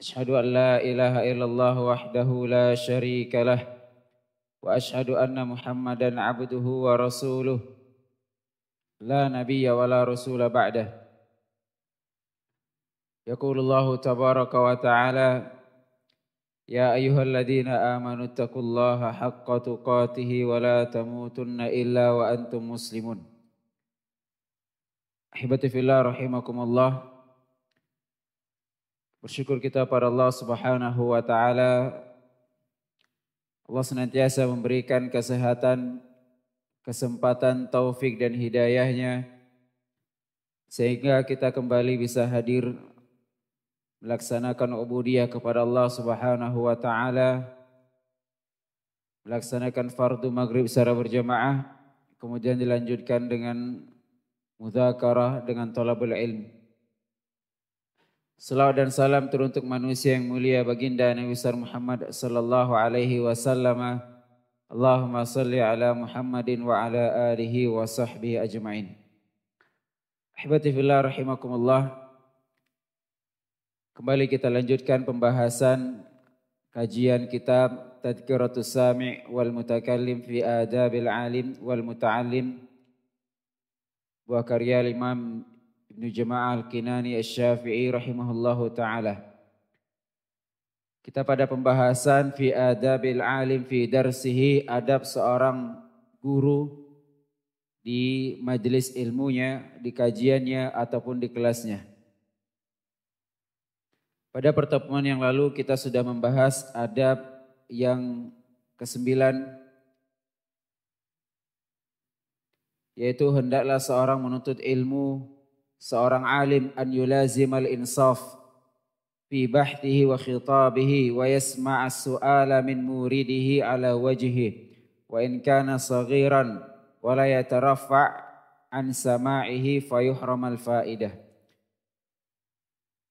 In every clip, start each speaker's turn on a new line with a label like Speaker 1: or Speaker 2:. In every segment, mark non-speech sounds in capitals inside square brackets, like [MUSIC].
Speaker 1: أشهد أن لا إله إلا الله وحده لا شريك له وأشهد أن محمدا عبده ورسوله لا نبي ولا رسول بعده يقول الله تبارك وتعالى يا أيها الذين آمنوا اتقوا الله حق تقاته ولا تموتن إلا وأنتم مسلمون أحبتي في الله رحمكم الله Bersyukur kita pada Allah Subhanahu wa taala. Allah senantiasa memberikan kesehatan, kesempatan, taufik dan hidayahnya sehingga kita kembali bisa hadir melaksanakan ubudiyah kepada Allah Subhanahu wa taala. Melaksanakan fardu maghrib secara berjamaah, kemudian dilanjutkan dengan mudzakarah dengan talabul ilmu. Salawat dan salam teruntuk manusia yang mulia baginda Nabi besar Muhammad sallallahu alaihi wasallam. Allahumma salli ala Muhammadin wa ala alihi wa sahbihi ajma'in. Ahibati fillah rahimakumullah. Kembali kita lanjutkan pembahasan kajian kitab Tadhkiratus Sami' wal Mutakallim fi Adabil Alim wal Muta'allim buah karya Imam Ibnu Jama'ah Al-Kinani al syafii rahimahullahu taala. Kita pada pembahasan fi adabil alim fi darsihi adab seorang guru di majelis ilmunya, di kajiannya ataupun di kelasnya. Pada pertemuan yang lalu kita sudah membahas adab yang kesembilan yaitu hendaklah seorang menuntut ilmu seorang alim an al insaf fi bahthihi wa khitabihi wa yasma'a su'ala min muridihi ala wajhihi wa in kana saghiran wa la yataraffa an sama'ihi al faidah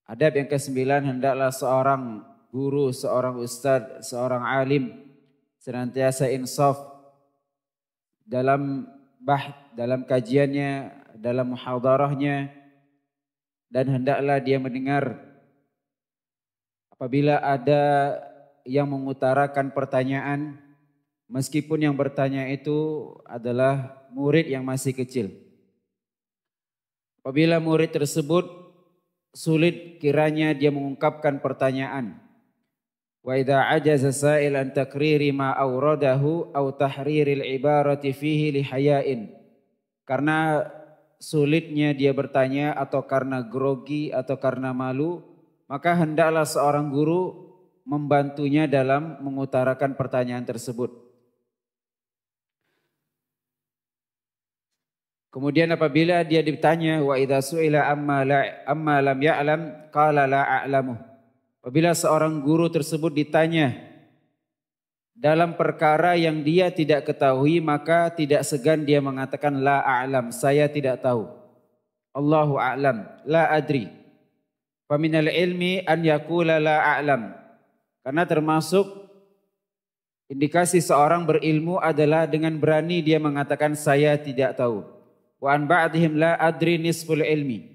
Speaker 1: Adab yang kesembilan hendaklah seorang guru, seorang ustad, seorang alim senantiasa insaf dalam bah dalam kajiannya, dalam muhadarahnya, dan hendaklah dia mendengar apabila ada yang mengutarakan pertanyaan meskipun yang bertanya itu adalah murid yang masih kecil. Apabila murid tersebut sulit kiranya dia mengungkapkan pertanyaan. Wa idza ajaza sa'il an takriri ma awradahu aw tahriril ibarati fihi lihayain. Karena sulitnya dia bertanya atau karena grogi atau karena malu, maka hendaklah seorang guru membantunya dalam mengutarakan pertanyaan tersebut. Kemudian apabila dia ditanya wa idza suila amma la amma lam ya'lam qala la a'lamu. Apabila seorang guru tersebut ditanya dalam perkara yang dia tidak ketahui maka tidak segan dia mengatakan la a'lam saya tidak tahu Allahu a'lam la adri faminal ilmi an yakula la a'lam karena termasuk indikasi seorang berilmu adalah dengan berani dia mengatakan saya tidak tahu wa an ba'dihim la adri nisful ilmi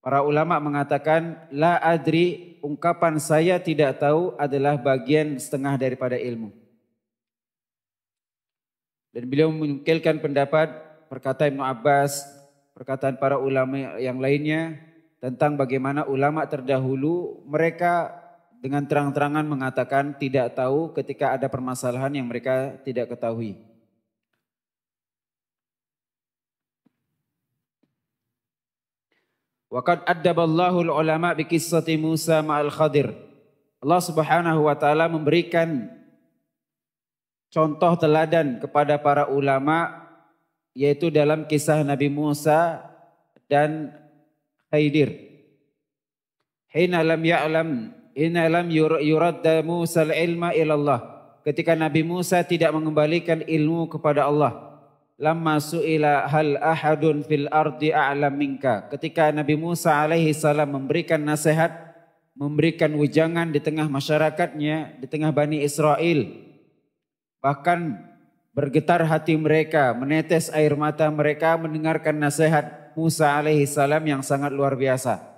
Speaker 1: para ulama mengatakan la adri ungkapan saya tidak tahu adalah bagian setengah daripada ilmu. Dan beliau menukilkan pendapat perkataan Ibnu Abbas, perkataan para ulama yang lainnya tentang bagaimana ulama terdahulu mereka dengan terang-terangan mengatakan tidak tahu ketika ada permasalahan yang mereka tidak ketahui. Waqad addaballahu ulama bi qissati Musa ma'al Khadir. Allah Subhanahu wa taala memberikan contoh teladan kepada para ulama yaitu dalam kisah Nabi Musa dan Khidir. Hina lam ya'lam hina lam yuradda Musa al-ilma ila Allah. Ketika Nabi Musa tidak mengembalikan ilmu kepada Allah. Lama su'ila hal ahadun fil ardi a'lam minka. Ketika Nabi Musa alaihi salam memberikan nasihat, memberikan wujangan di tengah masyarakatnya, di tengah Bani Israel. Bahkan bergetar hati mereka, menetes air mata mereka mendengarkan nasihat Musa alaihi salam yang sangat luar biasa.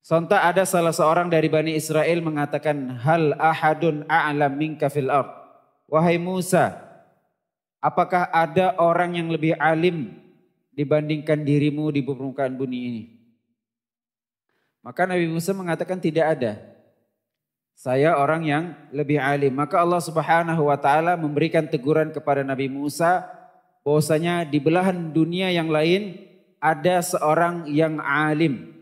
Speaker 1: Sontak ada salah seorang dari Bani Israel mengatakan, Hal ahadun a'lam minka fil ard. Wahai Musa, Apakah ada orang yang lebih alim dibandingkan dirimu di permukaan bumi ini? Maka Nabi Musa mengatakan tidak ada. Saya orang yang lebih alim. Maka Allah Subhanahu wa taala memberikan teguran kepada Nabi Musa bahwasanya di belahan dunia yang lain ada seorang yang alim.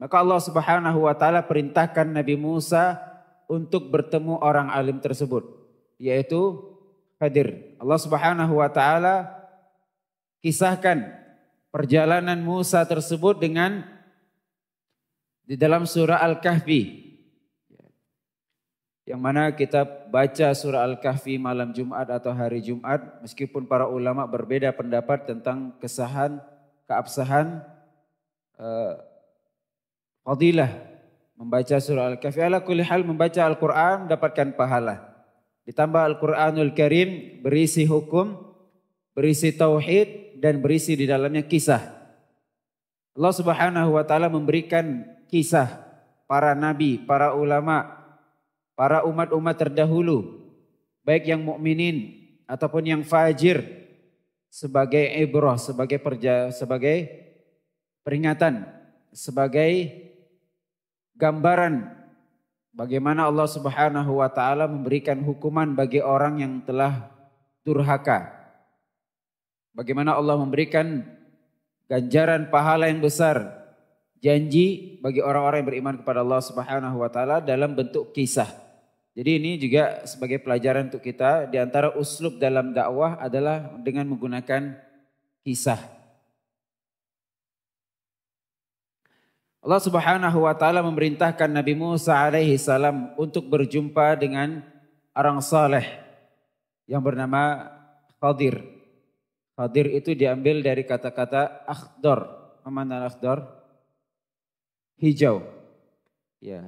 Speaker 1: Maka Allah Subhanahu wa taala perintahkan Nabi Musa untuk bertemu orang alim tersebut, yaitu Hadir. Allah Subhanahu wa taala kisahkan perjalanan Musa tersebut dengan di dalam surah Al-Kahfi. Yang mana kita baca surah Al-Kahfi malam Jumat atau hari Jumat meskipun para ulama berbeda pendapat tentang kesahan, keabsahan eh, fadilah membaca surah Al-Kahfi. Ala kulli hal membaca Al-Qur'an dapatkan pahala. Ditambah Al-Quranul Karim berisi hukum, berisi tauhid dan berisi di dalamnya kisah. Allah Subhanahu wa taala memberikan kisah para nabi, para ulama, para umat-umat terdahulu, baik yang mukminin ataupun yang fajir sebagai ibrah, sebagai perja, sebagai peringatan, sebagai gambaran Bagaimana Allah Subhanahu wa taala memberikan hukuman bagi orang yang telah durhaka. Bagaimana Allah memberikan ganjaran pahala yang besar, janji bagi orang-orang yang beriman kepada Allah Subhanahu wa taala dalam bentuk kisah. Jadi ini juga sebagai pelajaran untuk kita di antara uslub dalam dakwah adalah dengan menggunakan kisah. Allah Subhanahu wa taala memerintahkan Nabi Musa alaihi salam untuk berjumpa dengan orang saleh yang bernama Khadir. Khadir itu diambil dari kata-kata akhdar. Mana akhdar? Hijau. Ya,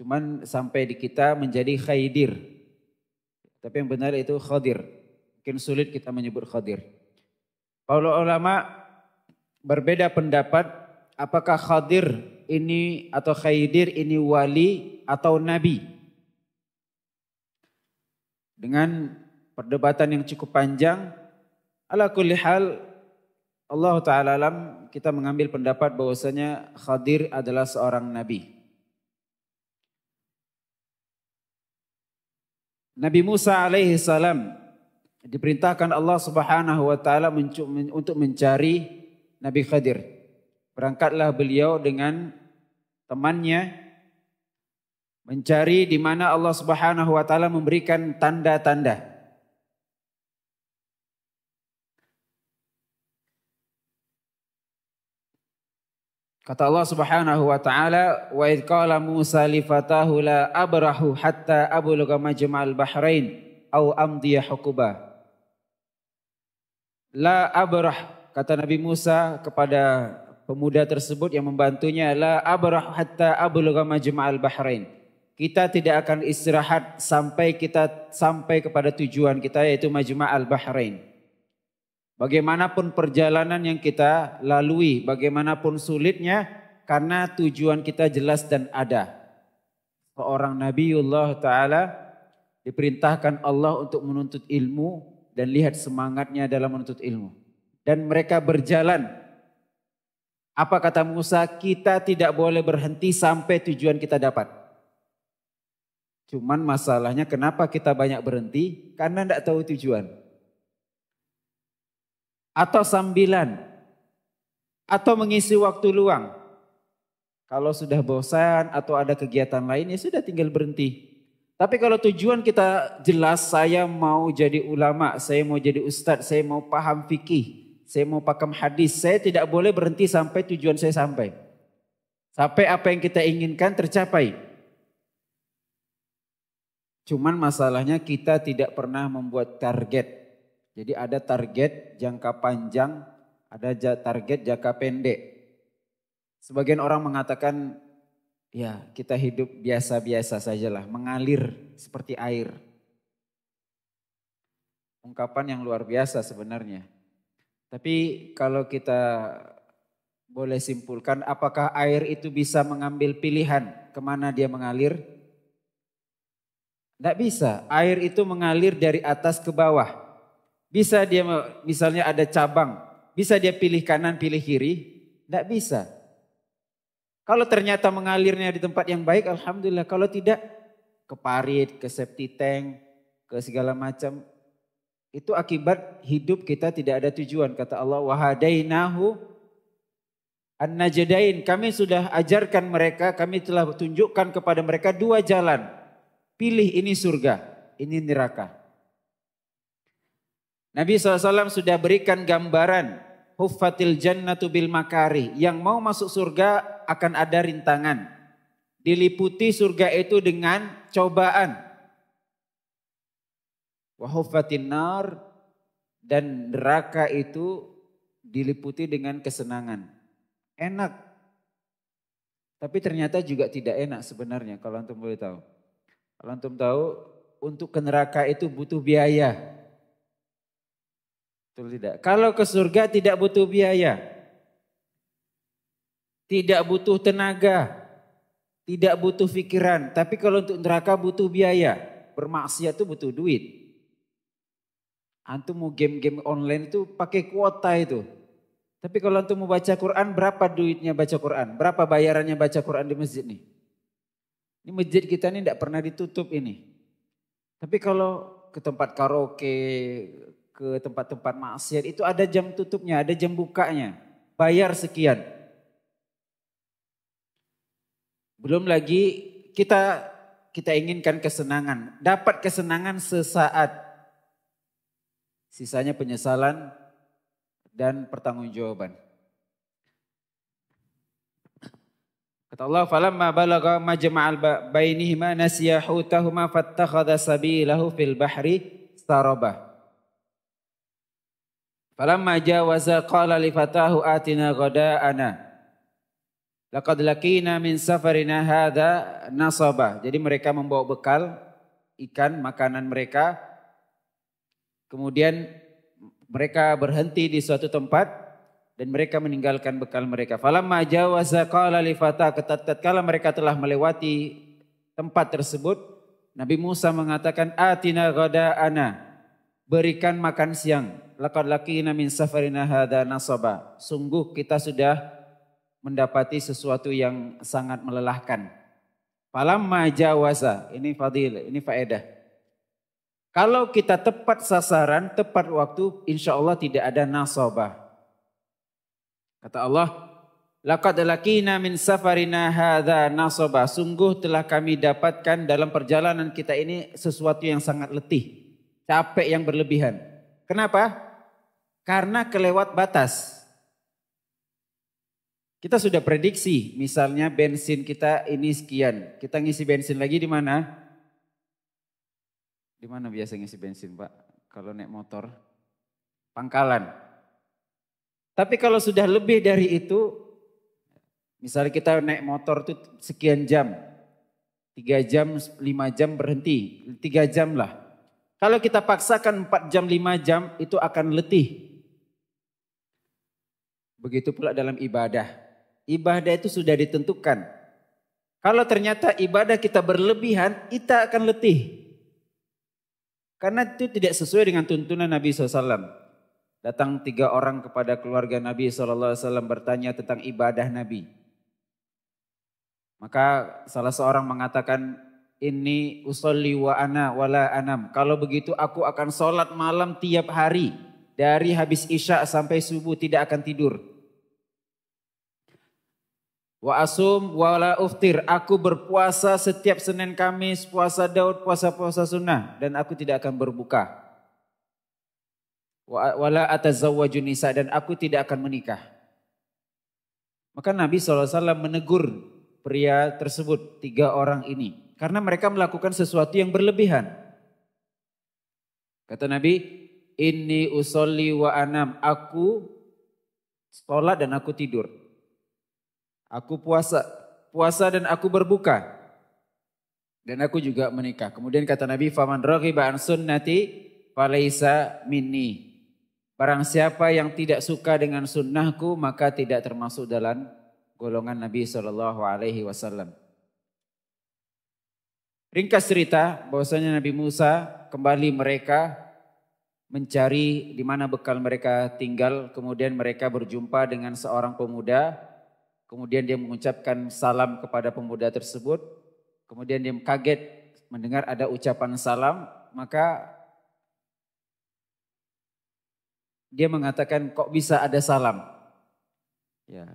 Speaker 1: cuman sampai di kita menjadi Khaidir. Tapi yang benar itu khadir. Mungkin sulit kita menyebut khadir. Kalau ulama berbeda pendapat apakah Khadir ini atau Khaidir ini wali atau nabi? Dengan perdebatan yang cukup panjang, ala kulli hal Allah taala alam kita mengambil pendapat bahwasanya Khadir adalah seorang nabi. Nabi Musa alaihi salam diperintahkan Allah Subhanahu wa taala untuk mencari Nabi Khadir. Berangkatlah beliau dengan temannya mencari di mana Allah Subhanahu wa taala memberikan tanda-tanda. Kata Allah Subhanahu wa taala, "Wa id qala Musa li fatahu la abrahu hatta abluga majma'al bahrain au amdiya hukuba." La abrah kata Nabi Musa kepada pemuda tersebut yang membantunya adalah abrah hatta ablugha majma'al bahrain. Kita tidak akan istirahat sampai kita sampai kepada tujuan kita yaitu majma'al bahrain. Bagaimanapun perjalanan yang kita lalui, bagaimanapun sulitnya karena tujuan kita jelas dan ada. Seorang Nabiullah taala diperintahkan Allah untuk menuntut ilmu dan lihat semangatnya dalam menuntut ilmu. Dan mereka berjalan apa kata Musa? Kita tidak boleh berhenti sampai tujuan kita dapat. Cuman masalahnya kenapa kita banyak berhenti? Karena tidak tahu tujuan. Atau sambilan. Atau mengisi waktu luang. Kalau sudah bosan atau ada kegiatan lain ya sudah tinggal berhenti. Tapi kalau tujuan kita jelas saya mau jadi ulama, saya mau jadi ustadz, saya mau paham fikih saya mau pakam hadis, saya tidak boleh berhenti sampai tujuan saya sampai. Sampai apa yang kita inginkan tercapai. Cuman masalahnya kita tidak pernah membuat target. Jadi ada target jangka panjang, ada target jangka pendek. Sebagian orang mengatakan, ya kita hidup biasa-biasa sajalah, mengalir seperti air. Ungkapan yang luar biasa sebenarnya. Tapi kalau kita boleh simpulkan, apakah air itu bisa mengambil pilihan kemana dia mengalir? Tidak bisa. Air itu mengalir dari atas ke bawah. Bisa dia misalnya ada cabang, bisa dia pilih kanan, pilih kiri? Tidak bisa. Kalau ternyata mengalirnya di tempat yang baik, alhamdulillah. Kalau tidak, ke parit, ke septi tank, ke segala macam, itu akibat hidup kita tidak ada tujuan. Kata Allah, wahadainahu an-najdain. Kami sudah ajarkan mereka, kami telah tunjukkan kepada mereka dua jalan. Pilih ini surga, ini neraka. Nabi SAW sudah berikan gambaran huffatil jannatu bil makari. Yang mau masuk surga akan ada rintangan. Diliputi surga itu dengan cobaan. Wahufatin nar dan neraka itu diliputi dengan kesenangan. Enak. Tapi ternyata juga tidak enak sebenarnya kalau antum boleh tahu. Kalau antum tahu untuk ke neraka itu butuh biaya. Betul tidak? Kalau ke surga tidak butuh biaya. Tidak butuh tenaga. Tidak butuh pikiran. Tapi kalau untuk neraka butuh biaya. Bermaksiat itu butuh duit. Antum mau game-game online itu pakai kuota itu. Tapi kalau antum mau baca Quran, berapa duitnya baca Quran? Berapa bayarannya baca Quran di masjid nih? Ini masjid kita ini tidak pernah ditutup ini. Tapi kalau ke tempat karaoke, ke tempat-tempat maksiat itu ada jam tutupnya, ada jam bukanya. Bayar sekian. Belum lagi kita kita inginkan kesenangan, dapat kesenangan sesaat sisanya penyesalan dan pertanggungjawaban. Kata Allah, "Falamma balagha majma'al bainihima nasiya hutahuma fattakhadha sabilahu fil bahri saraba." Falamma jawaza qala li fatahu atina ghada'ana. Laqad laqina min safarina hadha nasaba. Jadi mereka membawa bekal ikan makanan mereka Kemudian mereka berhenti di suatu tempat dan mereka meninggalkan bekal mereka. Falamma jawaza qala li fata kala mereka telah melewati tempat tersebut, Nabi Musa mengatakan atina ana Berikan makan siang. Laqad laqina min safarina hadza nasaba. Sungguh kita sudah mendapati sesuatu yang sangat melelahkan. Falamma jawaza. Ini fadil, ini faedah. Kalau kita tepat sasaran, tepat waktu, insya Allah tidak ada nasabah. Kata Allah, Laqad lakina min safarina hadha nasabah. Sungguh telah kami dapatkan dalam perjalanan kita ini sesuatu yang sangat letih. Capek yang berlebihan. Kenapa? Karena kelewat batas. Kita sudah prediksi, misalnya bensin kita ini sekian. Kita ngisi bensin lagi di mana? Di mana biasa ngisi bensin, Pak? Kalau naik motor? Pangkalan. Tapi kalau sudah lebih dari itu, misalnya kita naik motor itu sekian jam, tiga jam, lima jam berhenti, tiga jam lah. Kalau kita paksakan empat jam, lima jam itu akan letih. Begitu pula dalam ibadah. Ibadah itu sudah ditentukan. Kalau ternyata ibadah kita berlebihan, kita akan letih. Karena itu tidak sesuai dengan tuntunan Nabi SAW. Datang tiga orang kepada keluarga Nabi SAW bertanya tentang ibadah Nabi. Maka salah seorang mengatakan, ini usolli wa ana wala anam. Kalau begitu aku akan sholat malam tiap hari. Dari habis isya sampai subuh tidak akan tidur. Wa asum wa la uftir. Aku berpuasa setiap Senin Kamis, puasa Daud, puasa-puasa sunnah. Dan aku tidak akan berbuka. Wa, la atazawwaju nisa. Dan aku tidak akan menikah. Maka Nabi SAW menegur pria tersebut, tiga orang ini. Karena mereka melakukan sesuatu yang berlebihan. Kata Nabi, ini usolli wa anam. Aku sholat dan aku tidur. Aku puasa, puasa dan aku berbuka. Dan aku juga menikah. Kemudian kata Nabi, "Faman raghiba an sunnati falaisa minni." Barang siapa yang tidak suka dengan sunnahku maka tidak termasuk dalam golongan Nabi Shallallahu alaihi wasallam. Ringkas cerita bahwasanya Nabi Musa kembali mereka mencari di mana bekal mereka tinggal, kemudian mereka berjumpa dengan seorang pemuda Kemudian dia mengucapkan salam kepada pemuda tersebut. Kemudian dia kaget mendengar ada ucapan salam, maka dia mengatakan kok bisa ada salam? Ya.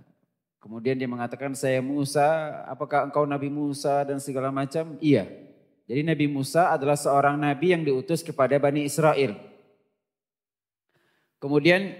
Speaker 1: Kemudian dia mengatakan saya Musa, apakah engkau Nabi Musa dan segala macam? Iya. Jadi Nabi Musa adalah seorang nabi yang diutus kepada Bani Israel. Kemudian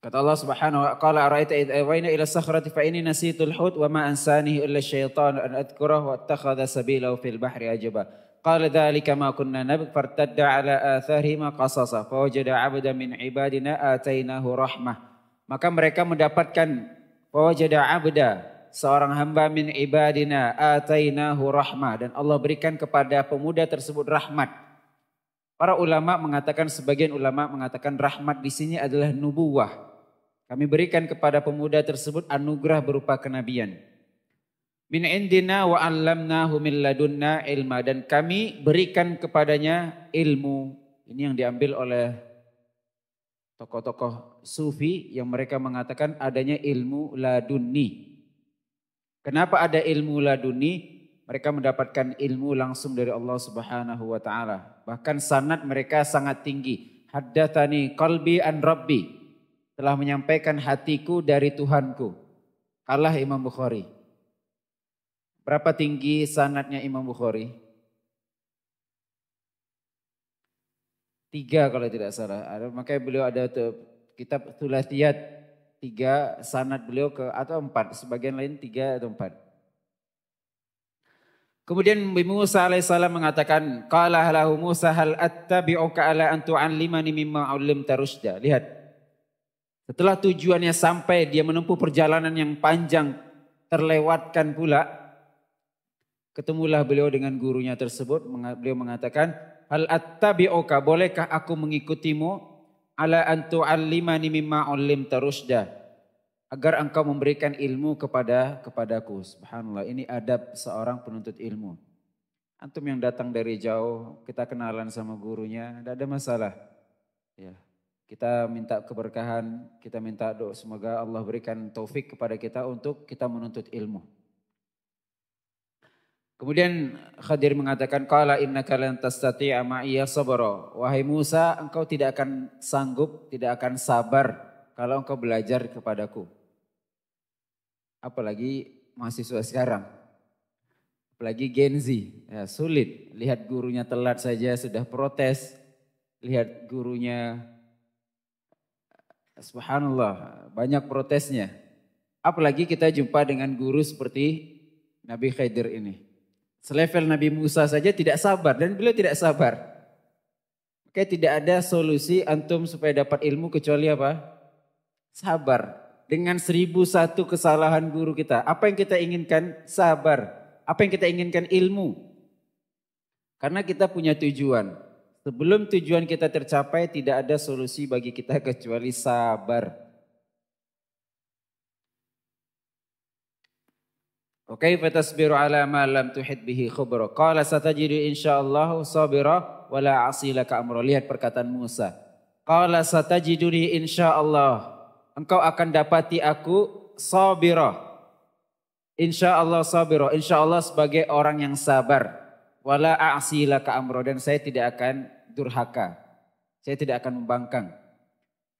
Speaker 1: Kata Allah Subhanahu wa taala, "Ara'aita id awayna ila sakhrati fa inni al hut wa ma ansanihi illa syaitan an adhkurahu wa attakhadha sabilahu fil bahri ajaba." Qala dhalika ma kunna nabg fartadda ala atharihima qasasa fawajada 'abdan min ibadina atainahu rahmah. Maka mereka mendapatkan fawajada 'abda seorang hamba min ibadina atainahu rahmah dan Allah berikan kepada pemuda tersebut rahmat. Para ulama mengatakan sebagian ulama mengatakan rahmat di sini adalah nubuwah kami berikan kepada pemuda tersebut anugerah berupa kenabian. Min indina wa 'allamnahu min ladunna ilma dan kami berikan kepadanya ilmu. Ini yang diambil oleh tokoh-tokoh sufi yang mereka mengatakan adanya ilmu laduni. Kenapa ada ilmu laduni? Mereka mendapatkan ilmu langsung dari Allah Subhanahu wa taala. Bahkan sanad mereka sangat tinggi. Haddatsani qalbi an rabbi telah menyampaikan hatiku dari Tuhanku. Allah Imam Bukhari. Berapa tinggi sanatnya Imam Bukhari? Tiga kalau tidak salah. Ada, makanya beliau ada tuh, kitab Tulatiyat. Tiga sanat beliau ke atau empat. Sebagian lain tiga atau empat. Kemudian Nabi Musa alaihissalam mengatakan, Qala halahu Musa hal attabi'uka ala antu'an limani mimma 'allamta Lihat, setelah tujuannya sampai, dia menempuh perjalanan yang panjang, terlewatkan pula. Ketemulah beliau dengan gurunya tersebut. Beliau mengatakan, Hal attabi'uka, bolehkah aku mengikutimu? Ala antu allimani mimma ulim terusda. Agar engkau memberikan ilmu kepada kepadaku. Subhanallah, ini adab seorang penuntut ilmu. Antum yang datang dari jauh, kita kenalan sama gurunya, tidak ada masalah. Ya, kita minta keberkahan, kita minta doa semoga Allah berikan taufik kepada kita untuk kita menuntut ilmu. Kemudian Khadir mengatakan Kala inna kalian tastati'a Wahai Musa, engkau tidak akan sanggup, tidak akan sabar kalau engkau belajar kepadaku. Apalagi mahasiswa sekarang. Apalagi Gen Z, ya, sulit. Lihat gurunya telat saja sudah protes. Lihat gurunya Subhanallah, banyak protesnya. Apalagi kita jumpa dengan guru seperti Nabi Khidir ini. Selevel Nabi Musa saja tidak sabar dan beliau tidak sabar. Oke, tidak ada solusi antum supaya dapat ilmu kecuali apa? Sabar. Dengan seribu satu kesalahan guru kita. Apa yang kita inginkan? Sabar. Apa yang kita inginkan? Ilmu. Karena kita punya tujuan. Sebelum tujuan kita tercapai, tidak ada solusi bagi kita [LAUGHS] kecuali sabar. Oke, fatasbiru ala ma lam tuhid bihi khubra. Qala satajidu insyaallah sabira wa la ka amra. Lihat perkataan Musa. Qala satajiduni insyaallah. Engkau akan dapati aku sabira. Insyaallah sabira. Insyaallah sebagai orang yang sabar wala ka amro dan saya tidak akan durhaka. Saya tidak akan membangkang.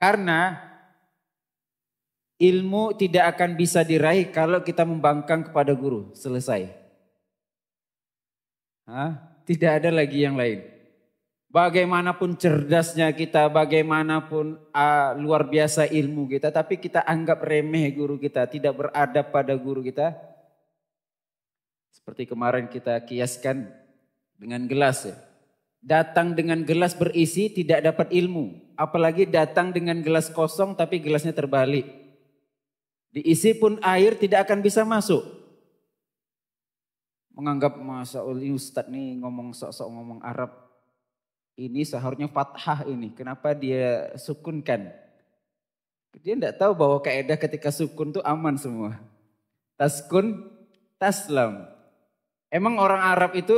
Speaker 1: Karena ilmu tidak akan bisa diraih kalau kita membangkang kepada guru. Selesai. Hah? Tidak ada lagi yang lain. Bagaimanapun cerdasnya kita, bagaimanapun uh, luar biasa ilmu kita, tapi kita anggap remeh guru kita, tidak beradab pada guru kita. Seperti kemarin kita kiaskan dengan gelas ya. Datang dengan gelas berisi tidak dapat ilmu. Apalagi datang dengan gelas kosong tapi gelasnya terbalik. Diisi pun air tidak akan bisa masuk. Menganggap masa Ustadz nih ngomong sok-sok ngomong Arab. Ini seharusnya fathah ini. Kenapa dia sukunkan? Dia tidak tahu bahwa kaidah ketika sukun tuh aman semua. Taskun, taslam. Emang orang Arab itu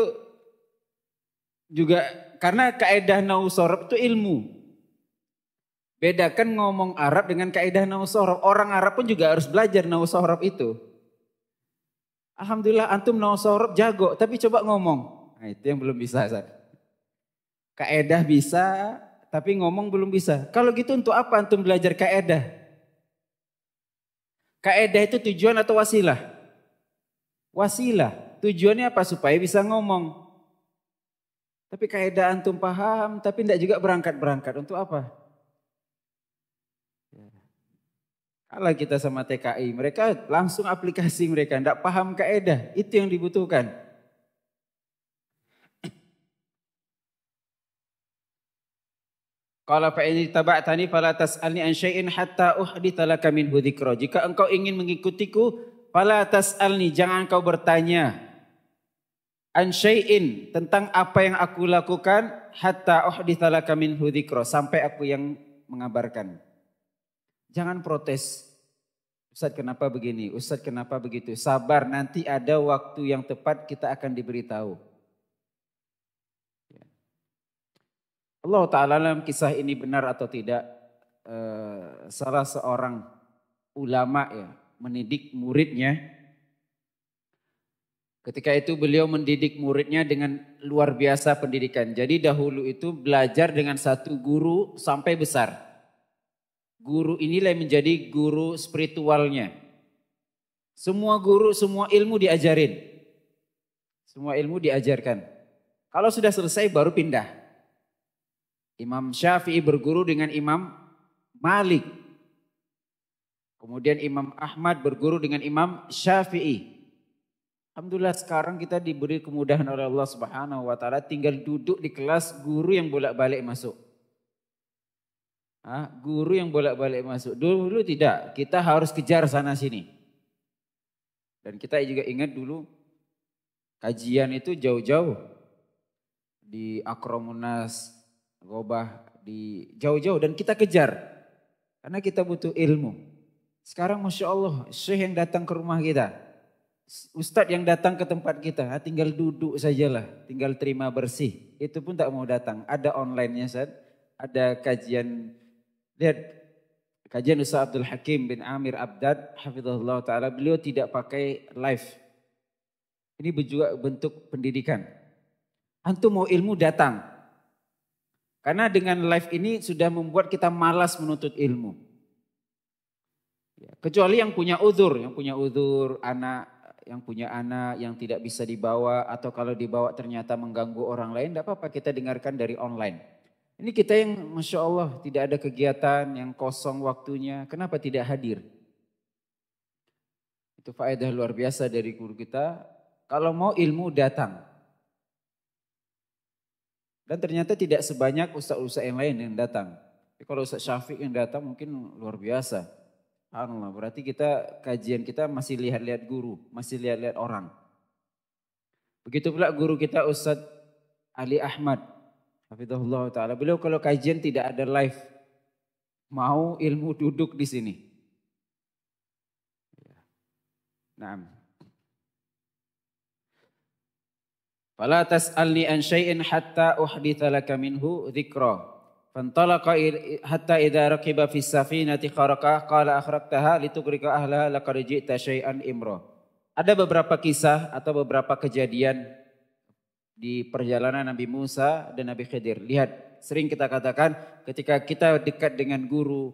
Speaker 1: juga karena kaedah nausorob itu ilmu. Bedakan ngomong Arab dengan kaedah nausorob. Orang Arab pun juga harus belajar nausorob itu. Alhamdulillah antum nausorob jago, tapi coba ngomong. Nah itu yang belum bisa saya. Kaedah bisa, tapi ngomong belum bisa. Kalau gitu untuk apa antum belajar kaedah? Kaedah itu tujuan atau wasilah? Wasilah. Tujuannya apa? Supaya bisa ngomong. Tapi kaidah antum paham, tapi tidak juga berangkat-berangkat. Untuk apa? Ya. Kalau kita sama TKI, mereka langsung aplikasi mereka, tidak paham kaidah, itu yang dibutuhkan. Qala fa in taba'tani "Pala atas an syai'in hatta uhditha laka minhu dzikra. Jika engkau ingin mengikutiku, fala tas'alni, jangan engkau bertanya an syai'in tentang apa yang aku lakukan hatta uhditsalaka minhu Hudikro sampai aku yang mengabarkan. Jangan protes. Ustaz kenapa begini? Ustaz kenapa begitu? Sabar nanti ada waktu yang tepat kita akan diberitahu. Ya. Allah Ta'ala dalam kisah ini benar atau tidak. Eh, salah seorang ulama ya mendidik muridnya Ketika itu beliau mendidik muridnya dengan luar biasa pendidikan. Jadi dahulu itu belajar dengan satu guru sampai besar. Guru inilah yang menjadi guru spiritualnya. Semua guru, semua ilmu diajarin. Semua ilmu diajarkan. Kalau sudah selesai baru pindah. Imam Syafi'i berguru dengan Imam Malik. Kemudian Imam Ahmad berguru dengan Imam Syafi'i. Alhamdulillah sekarang kita diberi kemudahan oleh Allah Subhanahu wa taala tinggal duduk di kelas guru yang bolak-balik masuk. Hah? guru yang bolak-balik masuk. Dulu dulu tidak, kita harus kejar sana sini. Dan kita juga ingat dulu kajian itu jauh-jauh di Akromunas, Gobah, di jauh-jauh dan kita kejar. Karena kita butuh ilmu. Sekarang Masya Allah, Syekh yang datang ke rumah kita Ustadz yang datang ke tempat kita, tinggal duduk sajalah, tinggal terima bersih. Itu pun tak mau datang. Ada online-nya, Ustaz. Ada kajian, lihat kajian Ustaz Abdul Hakim bin Amir Abdad, hafizahullah Ta'ala, beliau tidak pakai live. Ini juga bentuk pendidikan. Antum mau ilmu datang. Karena dengan live ini sudah membuat kita malas menuntut ilmu. Ya, kecuali yang punya uzur, yang punya uzur anak yang punya anak yang tidak bisa dibawa atau kalau dibawa ternyata mengganggu orang lain, tidak apa-apa kita dengarkan dari online. Ini kita yang Masya Allah tidak ada kegiatan yang kosong waktunya, kenapa tidak hadir? Itu faedah luar biasa dari guru kita, kalau mau ilmu datang. Dan ternyata tidak sebanyak ustaz-ustaz yang lain yang datang. Tapi kalau Ustaz Syafiq yang datang mungkin luar biasa. Subhanallah, berarti kita kajian kita masih lihat-lihat guru, masih lihat-lihat orang. Begitu pula guru kita Ustadz Ali Ahmad. Hafizahullah Ta'ala. Beliau kalau kajian tidak ada live. Mau ilmu duduk di sini. Ya. Naam. Fala tas'alni an syai'in hatta uhditha laka minhu dzikra. Fantalaqa hatta idza rakiba fi safinati kharaqah qala akhraqtaha litughriqa ahlaha laqad ji'ta syai'an imra. Ada beberapa kisah atau beberapa kejadian di perjalanan Nabi Musa dan Nabi Khidir. Lihat, sering kita katakan ketika kita dekat dengan guru,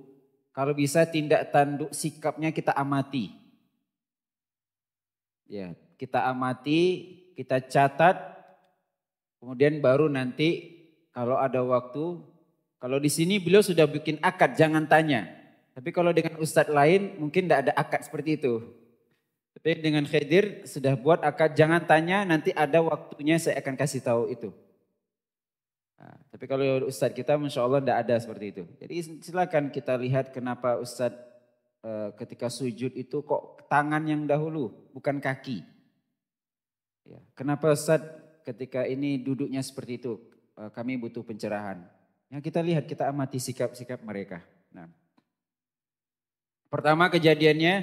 Speaker 1: kalau bisa tindak tanduk sikapnya kita amati. Ya, kita amati, kita catat, kemudian baru nanti kalau ada waktu kalau di sini beliau sudah bikin akad, jangan tanya. Tapi kalau dengan ustadz lain mungkin tidak ada akad seperti itu. Tapi dengan Khidir sudah buat akad, jangan tanya, nanti ada waktunya saya akan kasih tahu itu. Nah, tapi kalau ustadz kita insya Allah tidak ada seperti itu. Jadi silakan kita lihat kenapa ustadz e, ketika sujud itu kok tangan yang dahulu, bukan kaki. Ya, kenapa ustadz ketika ini duduknya seperti itu? Eh, kami butuh pencerahan. Yang kita lihat, kita amati sikap-sikap mereka. Nah, pertama kejadiannya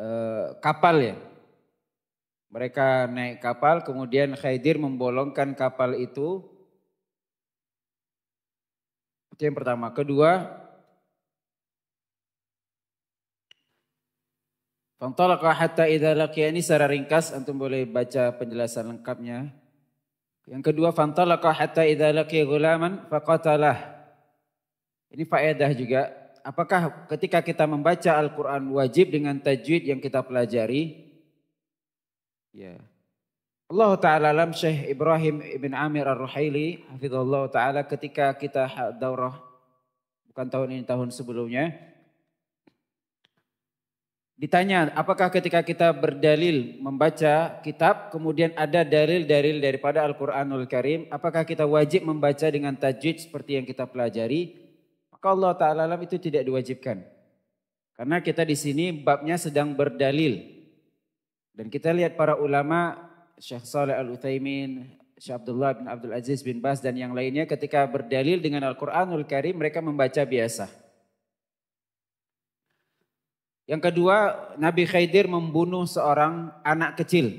Speaker 1: eh, kapal ya. Mereka naik kapal, kemudian Khaidir membolongkan kapal itu. Itu yang pertama. Kedua, Fantalaqa hatta idza laqiyani secara ringkas antum boleh baca penjelasan lengkapnya yang kedua, fantalaqa hatta idza laqiya ghulaman faqatalah. Ini faedah juga. Apakah ketika kita membaca Al-Qur'an wajib dengan tajwid yang kita pelajari? Ya. Allah taala alam Syekh Ibrahim Ibn Amir Ar-Ruhaili hafizallahu taala ketika kita daurah bukan tahun ini tahun sebelumnya Ditanya, apakah ketika kita berdalil membaca kitab, kemudian ada dalil-dalil daripada Al-Quranul Karim, apakah kita wajib membaca dengan tajwid seperti yang kita pelajari? Maka Allah Ta'ala alam itu tidak diwajibkan. Karena kita di sini babnya sedang berdalil. Dan kita lihat para ulama, Syekh Saleh Al-Uthaymin, Syekh Abdullah bin Abdul Aziz bin Bas dan yang lainnya ketika berdalil dengan Al-Quranul Karim mereka membaca biasa. Yang kedua, Nabi Khidir membunuh seorang anak kecil.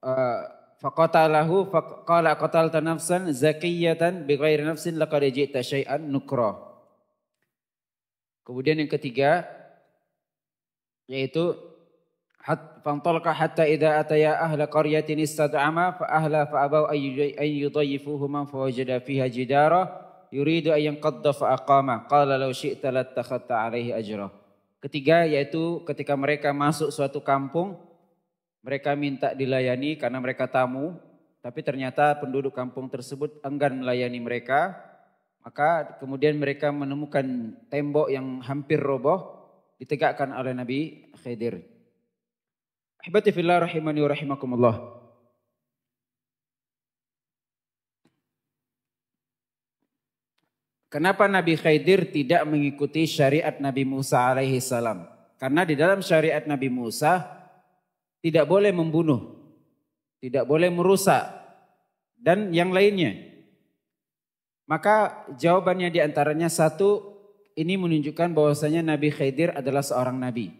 Speaker 1: Eh, faqatalahu fakala kotal tanafsan zakiyatan bighairi nafsin laqad ji'ta syai'an Kemudian yang ketiga yaitu fantalqa hatta idza ataya ahla qaryatin istad'ama fa ahla fa abaw ay yudayyifuhuma fawajada fiha jidara yuridu an yanqadda fa aqama qala law syi'ta lattakhadta alaihi ajra. Ketiga yaitu ketika mereka masuk suatu kampung, mereka minta dilayani karena mereka tamu, tapi ternyata penduduk kampung tersebut enggan melayani mereka, maka kemudian mereka menemukan tembok yang hampir roboh ditegakkan oleh Nabi Khidir. rahimani wa rahimakumullah. Kenapa Nabi Khidir tidak mengikuti syariat Nabi Musa alaihi salam? Karena di dalam syariat Nabi Musa tidak boleh membunuh, tidak boleh merusak dan yang lainnya. Maka jawabannya di antaranya satu, ini menunjukkan bahwasanya Nabi Khidir adalah seorang nabi.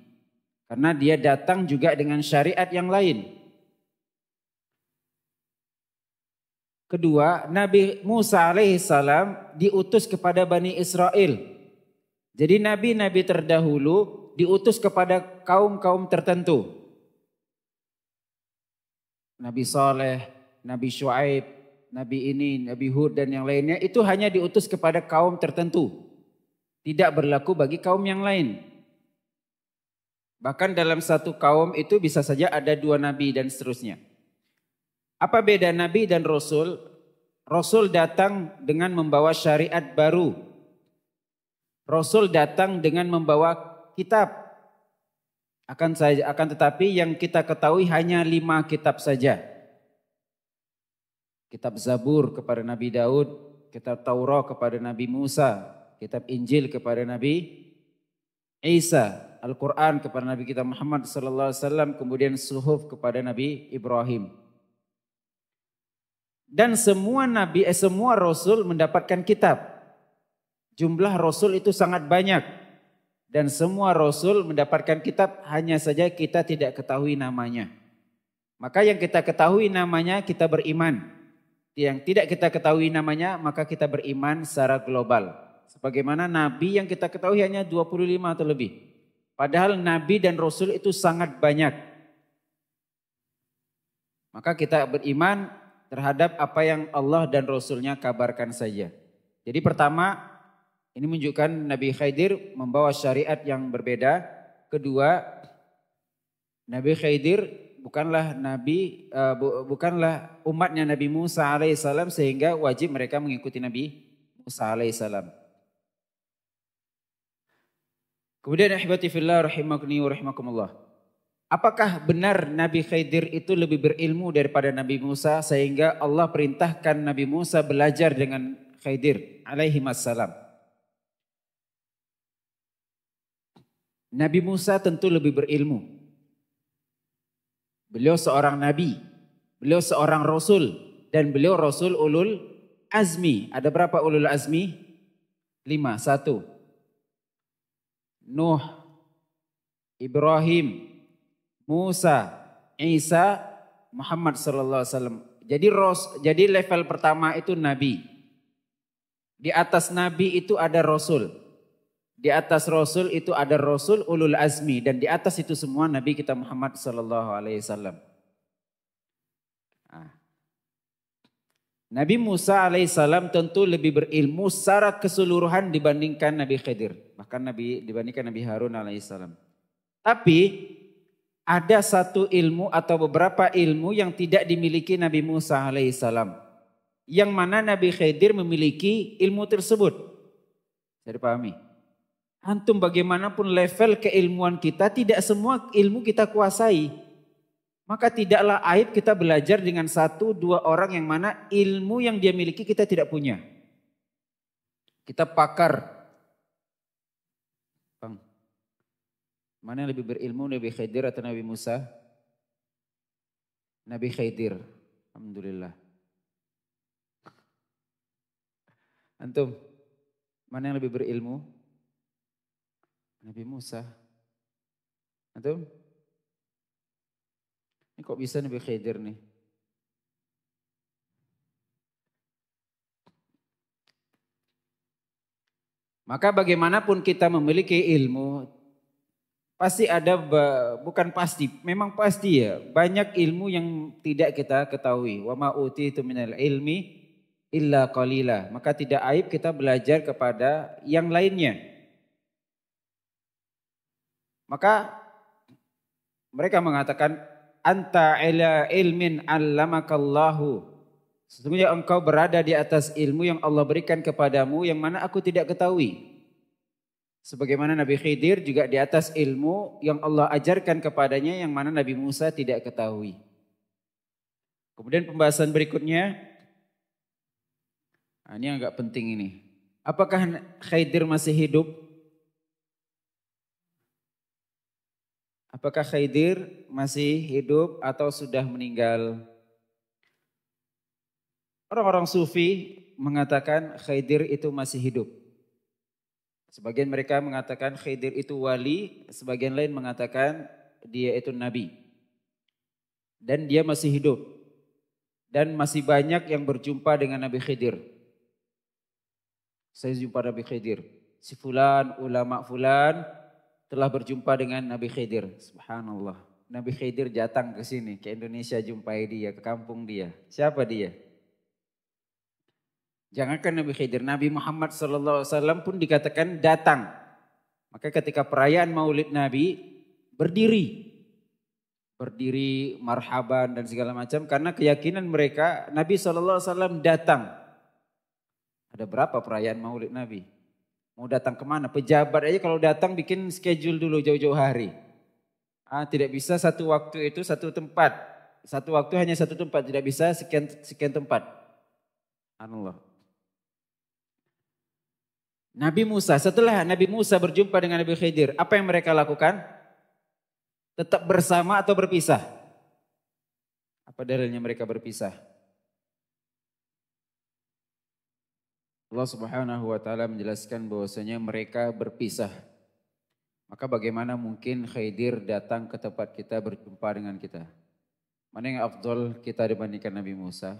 Speaker 1: Karena dia datang juga dengan syariat yang lain. Kedua, Nabi Musa alaihissalam diutus kepada Bani Israel. Jadi nabi-nabi terdahulu diutus kepada kaum-kaum tertentu. Nabi Saleh, Nabi Shu'aib, Nabi ini, Nabi Hud dan yang lainnya itu hanya diutus kepada kaum tertentu. Tidak berlaku bagi kaum yang lain. Bahkan dalam satu kaum itu bisa saja ada dua nabi dan seterusnya. Apa beda Nabi dan Rasul? Rasul datang dengan membawa syariat baru. Rasul datang dengan membawa kitab. Akan saja, akan tetapi yang kita ketahui hanya lima kitab saja. Kitab Zabur kepada Nabi Daud, kitab Taurat kepada Nabi Musa, kitab Injil kepada Nabi Isa, Al-Quran kepada Nabi kita Muhammad Sallallahu Alaihi Wasallam, kemudian Suhuf kepada Nabi Ibrahim. Dan semua nabi, eh, semua rasul mendapatkan kitab. Jumlah rasul itu sangat banyak. Dan semua rasul mendapatkan kitab hanya saja kita tidak ketahui namanya. Maka yang kita ketahui namanya kita beriman. Yang tidak kita ketahui namanya maka kita beriman secara global. Sebagaimana nabi yang kita ketahui hanya 25 atau lebih. Padahal nabi dan rasul itu sangat banyak. Maka kita beriman terhadap apa yang Allah dan Rasulnya kabarkan saja. Jadi pertama, ini menunjukkan Nabi Khidir membawa syariat yang berbeda. Kedua, Nabi Khidir bukanlah nabi uh, bukanlah umatnya Nabi Musa alaihissalam sehingga wajib mereka mengikuti Nabi Musa alaihissalam. Kemudian ahibati rahimakni wa rahimakumullah. Apakah benar Nabi Khidir itu lebih berilmu daripada Nabi Musa sehingga Allah perintahkan Nabi Musa belajar dengan Khidir alaihi wassalam. Nabi Musa tentu lebih berilmu. Beliau seorang nabi, beliau seorang rasul dan beliau rasul ulul azmi. Ada berapa ulul azmi? Lima, satu. Nuh, Ibrahim, Musa, Isa, Muhammad sallallahu alaihi wasallam. Jadi ros, jadi level pertama itu nabi. Di atas nabi itu ada rasul. Di atas rasul itu ada rasul ulul azmi dan di atas itu semua nabi kita Muhammad sallallahu alaihi wasallam. Ah. Nabi Musa alaihissalam tentu lebih berilmu secara keseluruhan dibandingkan Nabi Khidir. Bahkan Nabi dibandingkan Nabi Harun alaihissalam. Tapi ada satu ilmu atau beberapa ilmu yang tidak dimiliki Nabi Musa alaihissalam. Yang mana Nabi Khidir memiliki ilmu tersebut. Saya pahami. Antum bagaimanapun level keilmuan kita, tidak semua ilmu kita kuasai. Maka tidaklah aib kita belajar dengan satu dua orang yang mana ilmu yang dia miliki kita tidak punya. Kita pakar Mana yang lebih berilmu Nabi Khidir atau Nabi Musa? Nabi Khidir. Alhamdulillah. Antum, mana yang lebih berilmu? Nabi Musa. Antum? Ini kok bisa Nabi Khidir nih? Maka bagaimanapun kita memiliki ilmu, Pasti ada, bukan pasti, memang pasti ya. Banyak ilmu yang tidak kita ketahui. Wa ma itu minal ilmi illa qalila. Maka tidak aib kita belajar kepada yang lainnya. Maka mereka mengatakan anta ila ilmin allamakallahu. Sesungguhnya engkau berada di atas ilmu yang Allah berikan kepadamu yang mana aku tidak ketahui. Sebagaimana Nabi Khidir juga di atas ilmu yang Allah ajarkan kepadanya yang mana Nabi Musa tidak ketahui. Kemudian pembahasan berikutnya, nah ini agak penting ini. Apakah Khidir masih hidup? Apakah Khidir masih hidup atau sudah meninggal? Orang-orang sufi mengatakan Khidir itu masih hidup. Sebagian mereka mengatakan Khidir itu wali, sebagian lain mengatakan dia itu nabi. Dan dia masih hidup. Dan masih banyak yang berjumpa dengan Nabi Khidir. Saya jumpa Nabi Khidir. Si fulan, ulama fulan telah berjumpa dengan Nabi Khidir. Subhanallah. Nabi Khidir datang ke sini, ke Indonesia jumpai dia, ke kampung dia. Siapa dia? Jangankan Nabi Khidir, Nabi Muhammad SAW pun dikatakan datang. Maka ketika perayaan maulid Nabi, berdiri. Berdiri, marhaban dan segala macam. Karena keyakinan mereka, Nabi SAW datang. Ada berapa perayaan maulid Nabi? Mau datang kemana? Pejabat aja kalau datang bikin schedule dulu jauh-jauh hari. Ah, tidak bisa satu waktu itu satu tempat. Satu waktu hanya satu tempat, tidak bisa sekian, sekian tempat. Anullah. Nabi Musa, setelah Nabi Musa berjumpa dengan Nabi Khidir, apa yang mereka lakukan? Tetap bersama atau berpisah? Apa dalilnya mereka berpisah? Allah Subhanahu wa taala menjelaskan bahwasanya mereka berpisah. Maka bagaimana mungkin Khidir datang ke tempat kita berjumpa dengan kita? Mana yang afdol kita dibandingkan Nabi Musa?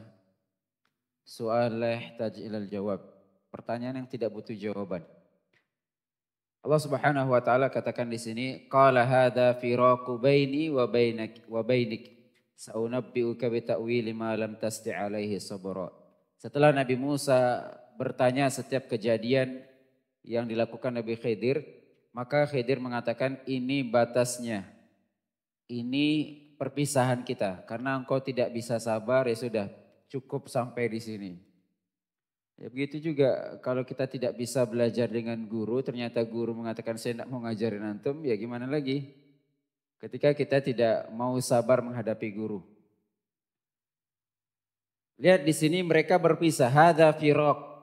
Speaker 1: Soal leh tajilal jawab. Pertanyaan yang tidak butuh jawaban. Allah Subhanahu wa taala katakan di sini qala hadza firaqu baini wa bainak wa bainik saunabbiuka bi ta'wili ma lam tasti alaihi sabra. Setelah Nabi Musa bertanya setiap kejadian yang dilakukan Nabi Khidir, maka Khidir mengatakan ini batasnya. Ini perpisahan kita karena engkau tidak bisa sabar ya sudah cukup sampai di sini. Ya begitu juga kalau kita tidak bisa belajar dengan guru, ternyata guru mengatakan saya tidak mau ngajarin antum, ya gimana lagi? Ketika kita tidak mau sabar menghadapi guru. Lihat di sini mereka berpisah, hadza firaq.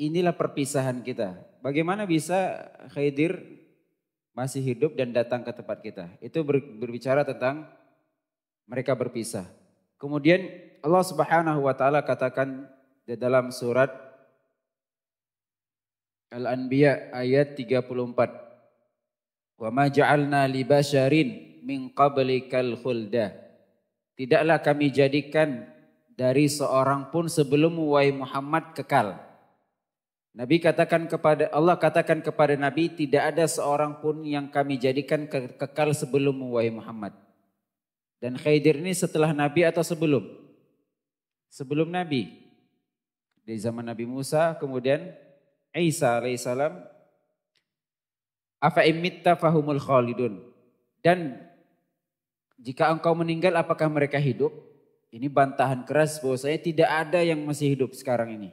Speaker 1: Inilah perpisahan kita. Bagaimana bisa Khidir masih hidup dan datang ke tempat kita? Itu berbicara tentang mereka berpisah. Kemudian Allah Subhanahu wa taala katakan di dalam surat Al-Anbiya ayat 34. Wa ma ja'alna li basharin min qablikal khulda. Tidaklah kami jadikan dari seorang pun sebelum wahai Muhammad kekal. Nabi katakan kepada Allah katakan kepada Nabi tidak ada seorang pun yang kami jadikan ke kekal sebelum wahai Muhammad. Dan Khaidir ini setelah Nabi atau sebelum? Sebelum Nabi. Dari zaman Nabi Musa, kemudian Isa alaihissalam. Afa imitta fahumul khalidun. Dan jika engkau meninggal apakah mereka hidup? Ini bantahan keras bahwa saya tidak ada yang masih hidup sekarang ini.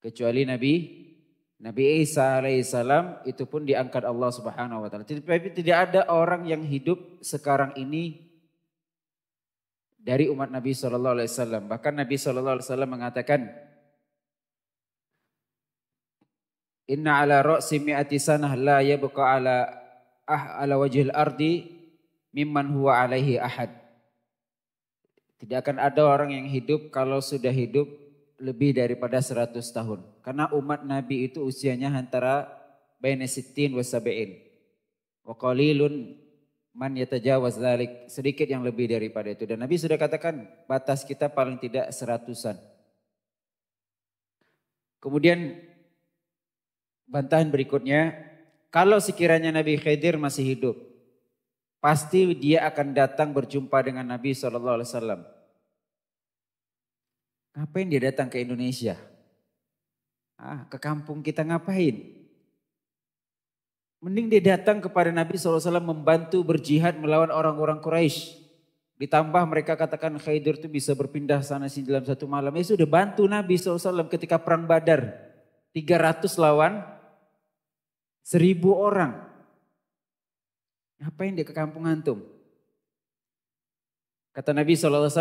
Speaker 1: Kecuali Nabi Nabi Isa alaihissalam itu pun diangkat Allah subhanahu wa ta'ala. Tapi tidak ada orang yang hidup sekarang ini dari umat Nabi Shallallahu Alaihi Wasallam. Bahkan Nabi Shallallahu Alaihi Wasallam mengatakan, Inna ala roksi mi'ati sanah la yabqa ala ah ala wajhil ardi mimman huwa alaihi ahad. Tidak akan ada orang yang hidup kalau sudah hidup lebih daripada 100 tahun. Karena umat Nabi itu usianya antara baina sittin wa sab'in. Wa qalilun man yatajawaz dzalik sedikit yang lebih daripada itu dan Nabi sudah katakan batas kita paling tidak seratusan kemudian bantahan berikutnya kalau sekiranya Nabi Khidir masih hidup pasti dia akan datang berjumpa dengan Nabi saw. ngapain dia datang ke Indonesia ah ke kampung kita ngapain Mending dia datang kepada Nabi SAW membantu berjihad melawan orang-orang Quraisy. Ditambah mereka katakan Khaydir itu bisa berpindah sana sini dalam satu malam. Ya sudah bantu Nabi SAW ketika perang badar. 300 lawan 1000 orang. Apa yang dia ke kampung antum? Kata Nabi SAW,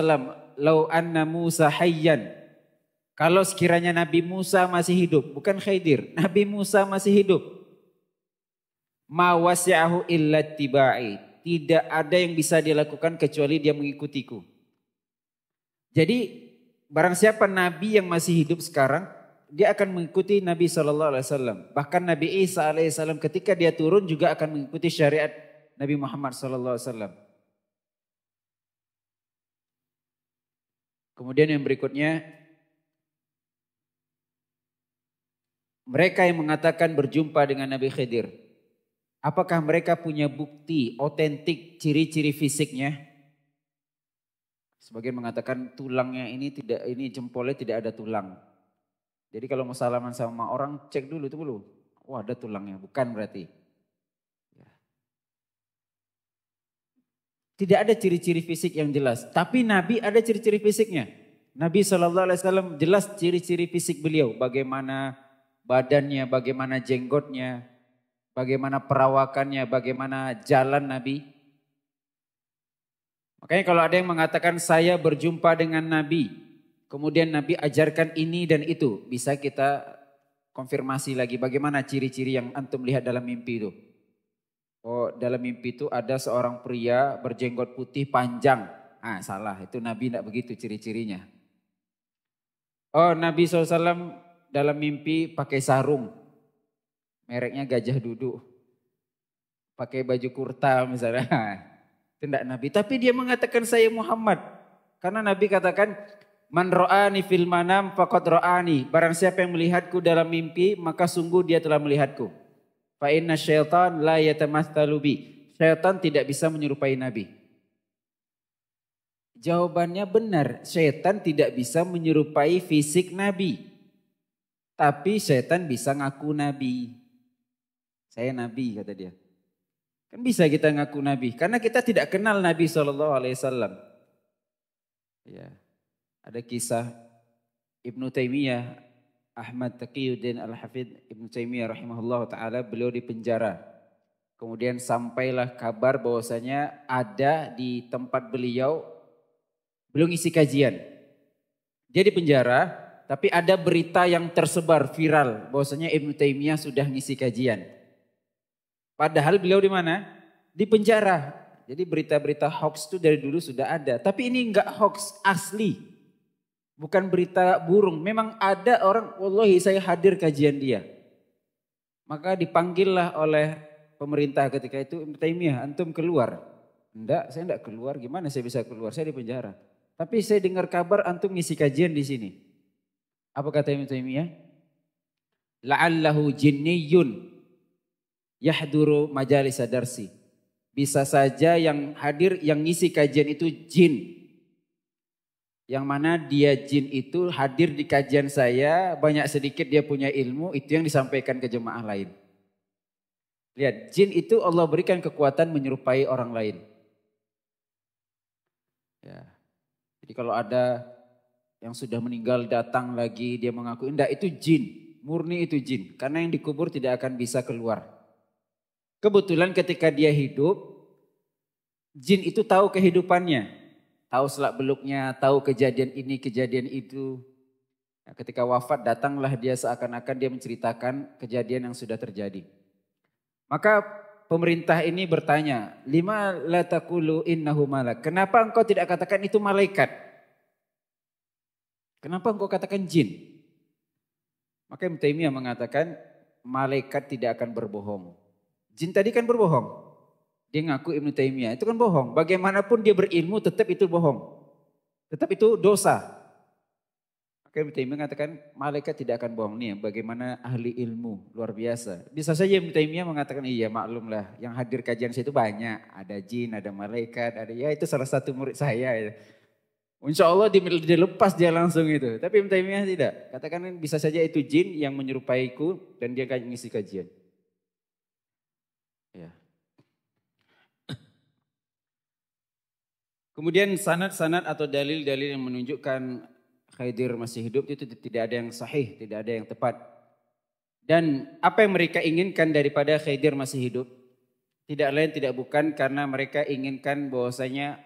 Speaker 1: Lau anna Musa hayyan. Kalau sekiranya Nabi Musa masih hidup, bukan Khaydir. Nabi Musa masih hidup mawasyahu illa tiba'i. Tidak ada yang bisa dia kecuali dia mengikutiku. Jadi barang siapa nabi yang masih hidup sekarang, dia akan mengikuti Nabi saw. Bahkan Nabi Isa Alaihissalam ketika dia turun juga akan mengikuti syariat Nabi Muhammad saw. Kemudian yang berikutnya mereka yang mengatakan berjumpa dengan Nabi Khidir Apakah mereka punya bukti otentik ciri-ciri fisiknya? Sebagian mengatakan tulangnya ini tidak ini jempolnya tidak ada tulang. Jadi kalau mau salaman sama orang cek dulu itu dulu. Wah oh, ada tulangnya, bukan berarti. Ya. Tidak ada ciri-ciri fisik yang jelas, tapi Nabi ada ciri-ciri fisiknya. Nabi Shallallahu Alaihi Wasallam jelas ciri-ciri fisik beliau, bagaimana badannya, bagaimana jenggotnya, bagaimana perawakannya, bagaimana jalan Nabi. Makanya kalau ada yang mengatakan saya berjumpa dengan Nabi, kemudian Nabi ajarkan ini dan itu, bisa kita konfirmasi lagi bagaimana ciri-ciri yang antum lihat dalam mimpi itu. Oh, dalam mimpi itu ada seorang pria berjenggot putih panjang. Ah, salah. Itu Nabi tidak begitu ciri-cirinya. Oh, Nabi SAW dalam mimpi pakai sarung mereknya gajah duduk. Pakai baju kurta misalnya. [LAUGHS] Itu enggak Nabi. Tapi dia mengatakan saya Muhammad. Karena Nabi katakan, Man ro'ani fil manam fakot ro'ani. Barang siapa yang melihatku dalam mimpi, maka sungguh dia telah melihatku. Fa inna syaitan la yatamastalubi. Syaitan tidak bisa menyerupai Nabi. Jawabannya benar, syaitan tidak bisa menyerupai fisik Nabi. Tapi syaitan bisa ngaku Nabi. Saya nabi kata dia. Kan bisa kita ngaku nabi karena kita tidak kenal Nabi Shallallahu alaihi wasallam. Ya. Ada kisah Ibnu Taimiyah Ahmad Taqiyuddin Al-Hafidh Ibnu Taimiyah rahimahullah taala beliau di penjara. Kemudian sampailah kabar bahwasanya ada di tempat beliau belum isi kajian. Dia di penjara, tapi ada berita yang tersebar viral bahwasanya Ibnu Taimiyah sudah ngisi kajian. Padahal beliau di mana? Di penjara. Jadi berita-berita hoax itu dari dulu sudah ada. Tapi ini enggak hoax, asli. Bukan berita burung. Memang ada orang, wallahi saya hadir kajian dia. Maka dipanggillah oleh pemerintah ketika itu, Taimiyah, antum keluar. Enggak, saya enggak keluar. Gimana saya bisa keluar? Saya di penjara. Tapi saya dengar kabar antum ngisi kajian di sini. Apa kata Ibn Taymiyah? La'allahu jinniyun yahduru majalis darsi. Bisa saja yang hadir, yang ngisi kajian itu jin. Yang mana dia jin itu hadir di kajian saya, banyak sedikit dia punya ilmu, itu yang disampaikan ke jemaah lain. Lihat, jin itu Allah berikan kekuatan menyerupai orang lain. Ya. Jadi kalau ada yang sudah meninggal datang lagi, dia mengaku, enggak itu jin, murni itu jin. Karena yang dikubur tidak akan bisa keluar. Kebetulan ketika dia hidup, jin itu tahu kehidupannya. Tahu selak beluknya, tahu kejadian ini, kejadian itu. Nah, ketika wafat datanglah dia seakan-akan dia menceritakan kejadian yang sudah terjadi. Maka pemerintah ini bertanya, lima latakulu innahu malak. Kenapa engkau tidak katakan itu malaikat? Kenapa engkau katakan jin? Maka Ibn mengatakan malaikat tidak akan berbohong. Jin tadi kan berbohong. Dia ngaku Ibnu Taimiyah, itu kan bohong. Bagaimanapun dia berilmu tetap itu bohong. Tetap itu dosa. Maka Ibnu Taimiyah mengatakan malaikat tidak akan bohong nih bagaimana ahli ilmu luar biasa. Bisa saja Ibnu Taimiyah mengatakan iya maklumlah yang hadir kajian saya itu banyak. Ada jin, ada malaikat, ada ya itu salah satu murid saya. Ya. Insya Allah lepas dia langsung itu. Tapi Ibnu Taimiyah tidak. Katakan bisa saja itu jin yang menyerupaiku dan dia mengisi kajian. Kemudian sanat-sanat atau dalil-dalil yang menunjukkan Khaidir masih hidup itu tidak ada yang sahih, tidak ada yang tepat. Dan apa yang mereka inginkan daripada Khaidir masih hidup? Tidak lain tidak bukan karena mereka inginkan bahwasanya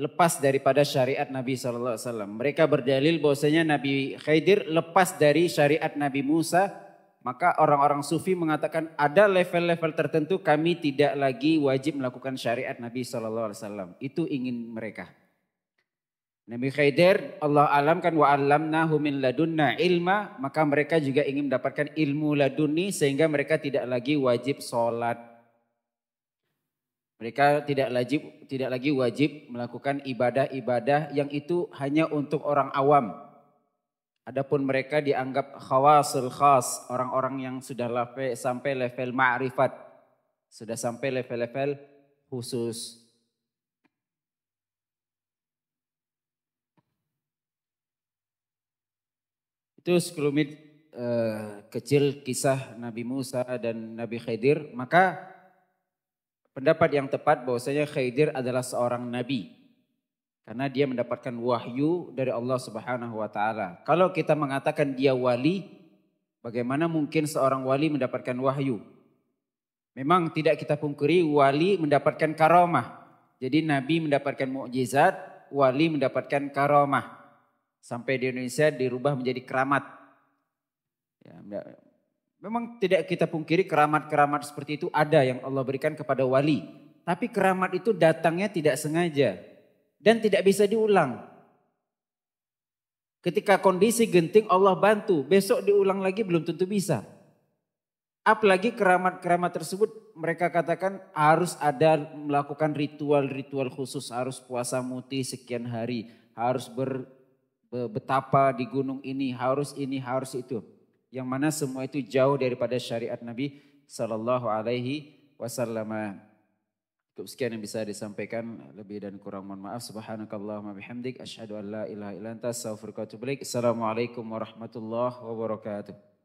Speaker 1: lepas daripada syariat Nabi SAW. Mereka berdalil bahwasanya Nabi Khaidir lepas dari syariat Nabi Musa maka orang-orang sufi mengatakan ada level-level tertentu kami tidak lagi wajib melakukan syariat Nabi SAW. Itu ingin mereka. Nabi Khidir Allah alam kan wa humin ladunna ilma maka mereka juga ingin mendapatkan ilmu laduni sehingga mereka tidak lagi wajib sholat. Mereka tidak lagi, tidak lagi wajib melakukan ibadah-ibadah yang itu hanya untuk orang awam. Adapun mereka dianggap khawasul khas, orang-orang yang sudah level, sampai level ma'rifat, sudah sampai level-level khusus. Itu sekelumit eh, kecil kisah Nabi Musa dan Nabi Khidir. Maka pendapat yang tepat bahwasanya Khidir adalah seorang nabi karena dia mendapatkan wahyu dari Allah Subhanahu wa taala. Kalau kita mengatakan dia wali, bagaimana mungkin seorang wali mendapatkan wahyu? Memang tidak kita pungkiri wali mendapatkan karomah. Jadi nabi mendapatkan mukjizat, wali mendapatkan karomah. Sampai di Indonesia dirubah menjadi keramat. Ya, memang tidak kita pungkiri keramat-keramat seperti itu ada yang Allah berikan kepada wali. Tapi keramat itu datangnya tidak sengaja dan tidak bisa diulang. Ketika kondisi genting Allah bantu, besok diulang lagi belum tentu bisa. Apalagi keramat-keramat tersebut mereka katakan harus ada melakukan ritual-ritual khusus, harus puasa muti sekian hari, harus ber, betapa di gunung ini, harus ini, harus itu. Yang mana semua itu jauh daripada syariat Nabi Sallallahu Alaihi Wasallam. Cukup sekian yang bisa disampaikan. Lebih dan kurang mohon maaf. Subhanakallahumma bihamdik. Ashadu an la ilaha ilan Assalamualaikum warahmatullahi wabarakatuh.